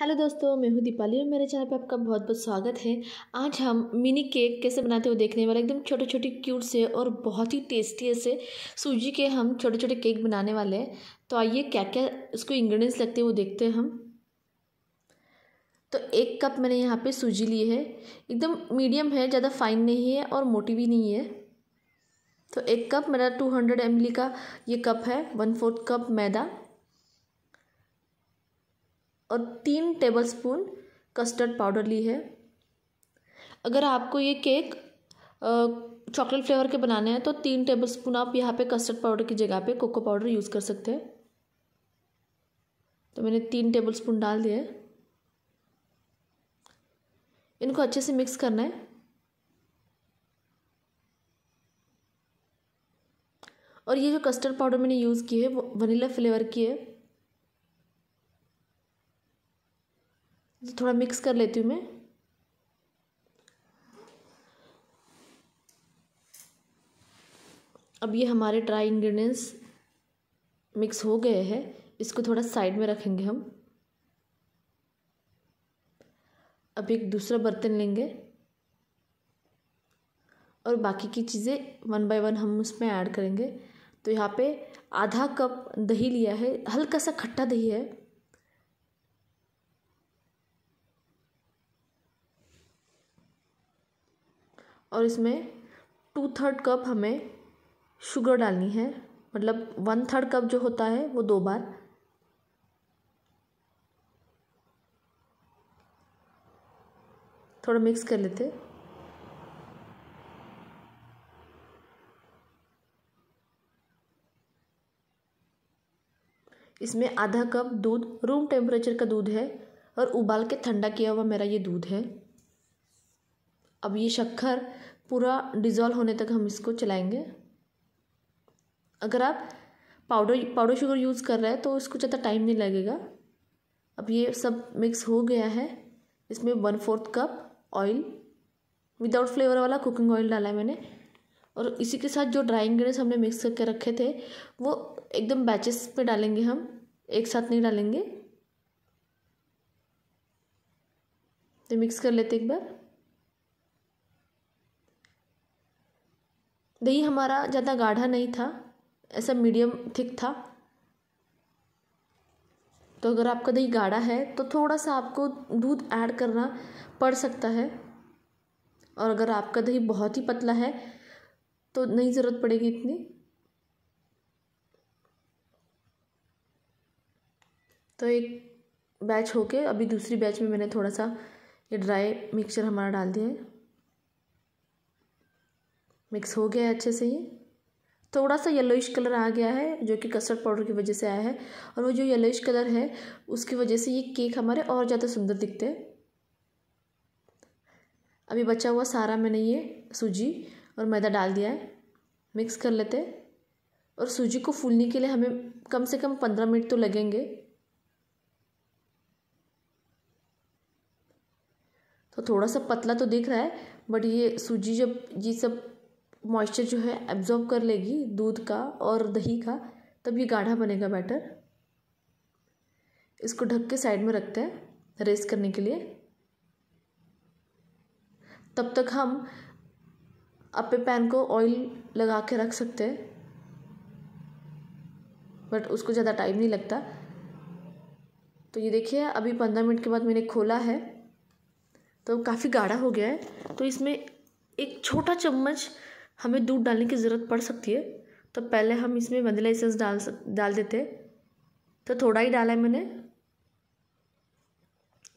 hello दोस्तों मैं हूँ दीपाली और मेरे चैनल पे आपका बहुत बहुत स्वागत है आज हम मिनी केक कैसे बनाते हो देखने वाले एकदम छोटे छोटे क्यूट से और बहुत ही टेस्टी ऐसे सूजी के हम छोटे छोटे केक बनाने वाले हैं तो आइए क्या क्या उसको इंग्रेडिएंट्स लगते हैं वो देखते हैं हम तो एक कप मैंने यहाँ पर सूजी ली है एकदम मीडियम है ज़्यादा फाइन नहीं है और मोटी भी नहीं है तो एक कप मेरा टू हंड्रेड एम का ये कप है वन फोर्थ कप मैदा और तीन टेबलस्पून कस्टर्ड पाउडर ली है अगर आपको ये केक चॉकलेट फ्लेवर के बनाने हैं तो तीन टेबलस्पून आप यहाँ पे कस्टर्ड पाउडर की जगह पे कोको पाउडर यूज़ कर सकते हैं तो मैंने तीन टेबलस्पून डाल दिए इनको अच्छे से मिक्स करना है और ये जो कस्टर्ड पाउडर मैंने यूज़ की है वो वनीला फ्लेवर की है थोड़ा मिक्स कर लेती हूँ मैं अब ये हमारे ड्राई इंग्रेडिएंट्स मिक्स हो गए हैं इसको थोड़ा साइड में रखेंगे हम अब एक दूसरा बर्तन लेंगे और बाकी की चीज़ें वन बाय वन हम उसमें ऐड करेंगे तो यहाँ पे आधा कप दही लिया है हल्का सा खट्टा दही है और इसमें टू थर्ड कप हमें शुगर डालनी है मतलब वन थर्ड कप जो होता है वो दो बार थोड़ा मिक्स कर लेते इसमें आधा कप दूध रूम टेम्परेचर का दूध है और उबाल के ठंडा किया हुआ मेरा ये दूध है अब ये शक्कर पूरा डिज़ोल्व होने तक हम इसको चलाएंगे अगर आप पाउडर पाउडर शुगर यूज़ कर रहे हैं तो इसको ज़्यादा टाइम नहीं लगेगा अब ये सब मिक्स हो गया है इसमें one fourth cup oil without flavour वाला कुकिंग ऑयल डाला है मैंने और इसी के साथ जो ड्राई इंग्रेडिएंट्स हमने मिक्स करके रखे थे वो एकदम बैचेस पे डालेंगे हम एक साथ नहीं डालेंगे तो मिक्स कर लेते एक बार दही हमारा ज़्यादा गाढ़ा नहीं था ऐसा मीडियम थिक था तो अगर आपका दही गाढ़ा है तो थोड़ा सा आपको दूध ऐड करना पड़ सकता है और अगर आपका दही बहुत ही पतला है तो नहीं ज़रूरत पड़ेगी इतनी तो एक बैच होके अभी दूसरी बैच में मैंने थोड़ा सा ये ड्राई मिक्सचर हमारा डाल दिया है मिक्स हो गया है अच्छे से ये थोड़ा सा येलोइश कलर आ गया है जो कि कस्टर्ड पाउडर की वजह से आया है और वो जो येलोइश कलर है उसकी वजह से ये केक हमारे और ज़्यादा सुंदर दिखते हैं अभी बचा हुआ सारा मैंने ये सूजी और मैदा डाल दिया है मिक्स कर लेते हैं और सूजी को फूलने के लिए हमें कम से कम पंद्रह मिनट तो लगेंगे तो थोड़ा सा पतला तो दिख रहा है बट ये सूजी जब ये सब मॉइस्चर जो है एब्जॉर्ब कर लेगी दूध का और दही का तब ये गाढ़ा बनेगा बैटर इसको ढक के साइड में रखते हैं रेस्ट करने के लिए तब तक हम अपे पैन को ऑयल लगा के रख सकते हैं बट उसको ज़्यादा टाइम नहीं लगता तो ये देखिए अभी पंद्रह मिनट के बाद मैंने खोला है तो काफ़ी गाढ़ा हो गया है तो इसमें एक छोटा चम्मच हमें दूध डालने की ज़रूरत पड़ सकती है तो पहले हम इसमें वनीला एसेंस डाल सक डाल देते तो थोड़ा ही डाला है मैंने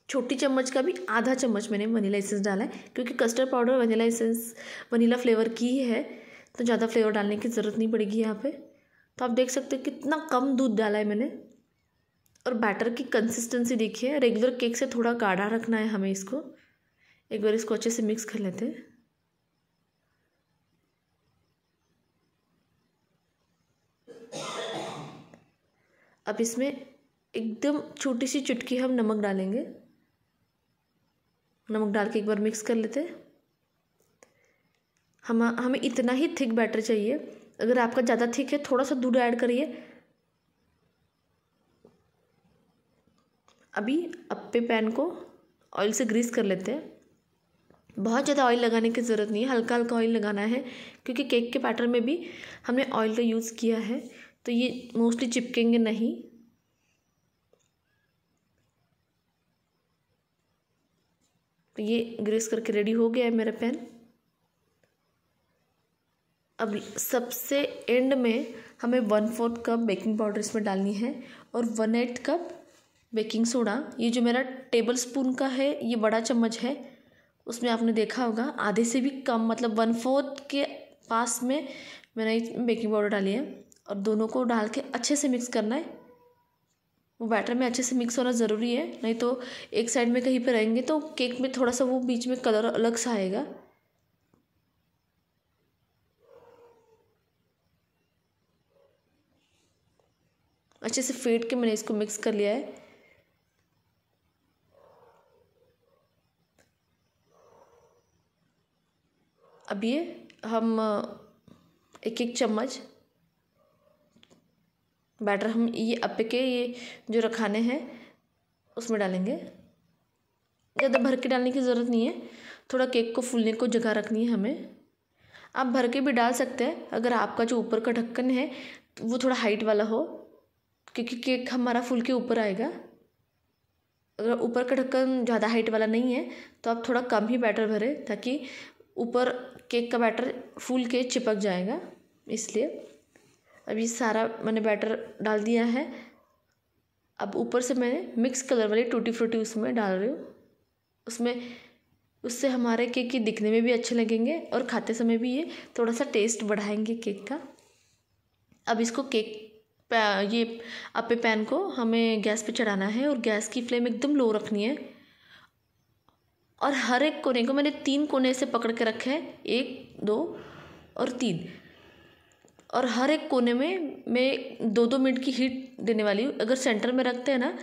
छोटी चम्मच का भी आधा चम्मच मैंने वनीला एसेंस डाला है क्योंकि custard powder vanilla essence vanilla flavour की ही है तो ज़्यादा फ्लेवर डालने की ज़रूरत नहीं पड़ेगी यहाँ पे तो आप देख सकते हैं कितना कम दूध डाला है मैंने और बैटर की कंसिस्टेंसी देखिए रेगुलर केक से थोड़ा गाढ़ा रखना है हमें इसको एक बार इसको अच्छे से मिक्स कर लेते हैं अब इसमें एकदम छोटी सी चुटकी हम नमक डालेंगे नमक डाल के एक बार मिक्स कर लेते हम हमें इतना ही थिक बैटर चाहिए अगर आपका ज़्यादा थिक है थोड़ा सा दूध ऐड करिए अभी अप्पे पैन को ऑयल से ग्रीस कर लेते हैं बहुत ज़्यादा ऑयल लगाने की ज़रूरत नहीं है हल्का हल्का ऑयल लगाना है क्योंकि केक के पैटर्न में भी हमने ऑयल का यूज़ किया है तो ये मोस्टली चिपकेंगे नहीं तो ये ग्रेस करके रेडी हो गया है मेरा पेन अब सबसे एंड में हमें one fourth cup baking powder इसमें डालनी है और one eight cup baking soda ये जो मेरा टेबल स्पून का है ये बड़ा चम्मच है उसमें आपने देखा होगा आधे से भी कम मतलब वन फोर्थ के पास में मैंने बेकिंग पाउडर डाली है और दोनों को डाल के अच्छे से मिक्स करना है वो बैटर में अच्छे से मिक्स होना ज़रूरी है नहीं तो एक साइड में कहीं पर रहेंगे तो केक में थोड़ा सा वो बीच में कलर अलग सा आएगा अच्छे से फेट के मैंने इसको मिक्स कर लिया है अब ये हम एक एक चम्मच बैटर हम ये अप के ये जो रखाने हैं उसमें डालेंगे ज़्यादा भर के डालने की ज़रूरत नहीं है थोड़ा केक को फूलने को जगह रखनी है हमें आप भर के भी डाल सकते हैं अगर आपका जो ऊपर का ढक्कन है तो वो थोड़ा हाइट वाला हो क्योंकि केक हमारा फूल के ऊपर आएगा अगर ऊपर का ढक्कन ज़्यादा हाइट वाला नहीं है तो आप थोड़ा कम ही बैटर भरें ताकि ऊपर केक का बैटर फूल के चिपक जाएगा इसलिए अभी सारा मैंने बैटर डाल दिया है अब ऊपर से मैंने मिक्स कलर वाली टूटी फ्रूटी उसमें डाल रही हूँ उसमें उससे हमारे केक की दिखने में भी अच्छे लगेंगे और खाते समय भी ये थोड़ा सा टेस्ट बढ़ाएंगे केक का अब इसको केक ये अपे पैन को हमें गैस पे चढ़ाना है और गैस की फ्लेम एकदम लो रखनी है और हर एक कोने को मैंने तीन कोने से पकड़ के रखे है एक दो और तीन और हर एक कोने में मैं दो दो मिनट की हीट देने वाली हूँ अगर सेंटर में रखते हैं ना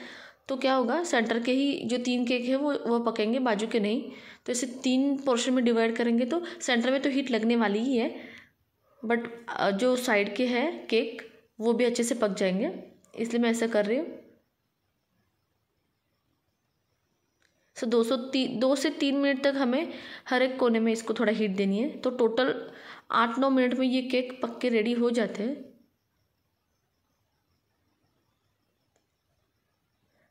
तो क्या होगा सेंटर के ही जो तीन केक है वो वो पकेंगे बाजू के नहीं तो इसे तीन पोर्शन में डिवाइड करेंगे तो सेंटर में तो हीट लगने वाली ही है बट जो साइड के हैं केक वो भी अच्छे से पक जाएंगे इसलिए मैं ऐसा कर रही हूँ सो दो सौ ती दो से तीन मिनट तक हमें हर एक कोने में इसको थोड़ा हीट देनी है तो टोटल आठ नौ मिनट में ये केक पक के रेडी हो जाते हैं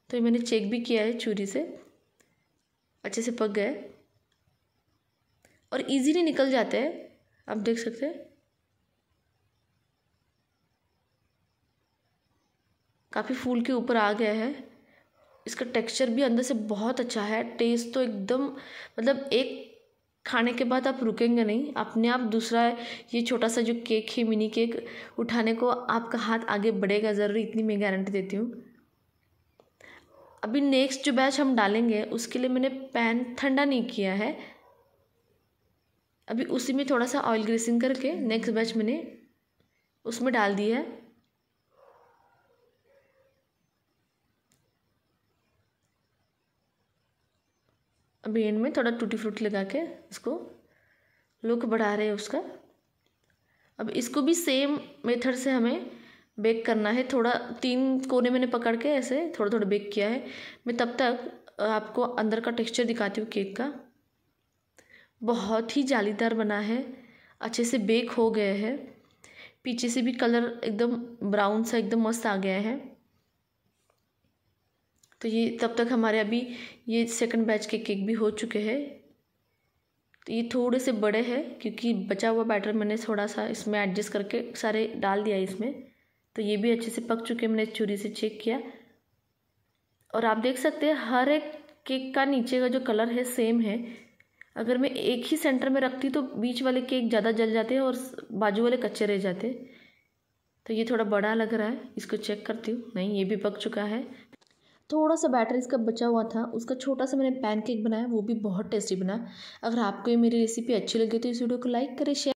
तो ये मैंने चेक भी किया है चूरी से अच्छे से पक गए और इजीली निकल जाते हैं आप देख सकते हैं काफ़ी फूल के ऊपर आ गया है इसका टेक्सचर भी अंदर से बहुत अच्छा है टेस्ट तो एकदम मतलब एक खाने के बाद आप रुकेंगे नहीं अपने आप दूसरा ये छोटा सा जो केक है मिनी केक उठाने को आपका हाथ आगे बढ़ेगा ज़रूर इतनी मैं गारंटी देती हूँ अभी नेक्स्ट जो बैच हम डालेंगे उसके लिए मैंने पैन ठंडा नहीं किया है अभी उसी में थोड़ा सा ऑयल ग्रेसिंग करके नेक्स्ट बैच मैंने उसमें डाल दिया है अभी एंड में थोड़ा टूटी फ्रूटी लगा के इसको लुक बढ़ा रहे हैं उसका अब इसको भी सेम मेथड से हमें बेक करना है थोड़ा तीन कोने मैंने पकड़ के ऐसे थोड़ा थोड़ा बेक किया है मैं तब तक आपको अंदर का टेक्सचर दिखाती हूँ केक का बहुत ही जालीदार बना है अच्छे से बेक हो गया है पीछे से भी कलर एकदम ब्राउन सा एकदम मस्त आ गया है तो ये तब तक हमारे अभी ये सेकंड बैच के केक भी हो चुके हैं तो ये थोड़े से बड़े हैं क्योंकि बचा हुआ बैटर मैंने थोड़ा सा इसमें एडजस्ट करके सारे डाल दिया इसमें तो ये भी अच्छे से पक चुके मैंने चूरी से चेक किया और आप देख सकते हैं हर एक केक का नीचे का जो कलर है सेम है अगर मैं एक ही सेंटर में रखती तो बीच वाले केक ज़्यादा जल जाते हैं और बाजू वाले कच्चे रह जाते तो ये थोड़ा बड़ा लग रहा है इसको चेक करती हूँ नहीं ये भी पक चुका है थोड़ा सा बैटर इसका बचा हुआ था उसका छोटा सा मैंने पैनकेक बनाया वो भी बहुत टेस्टी बना अगर आपको ये मेरी रेसिपी अच्छी लगी तो इस वीडियो को लाइक करें शेयर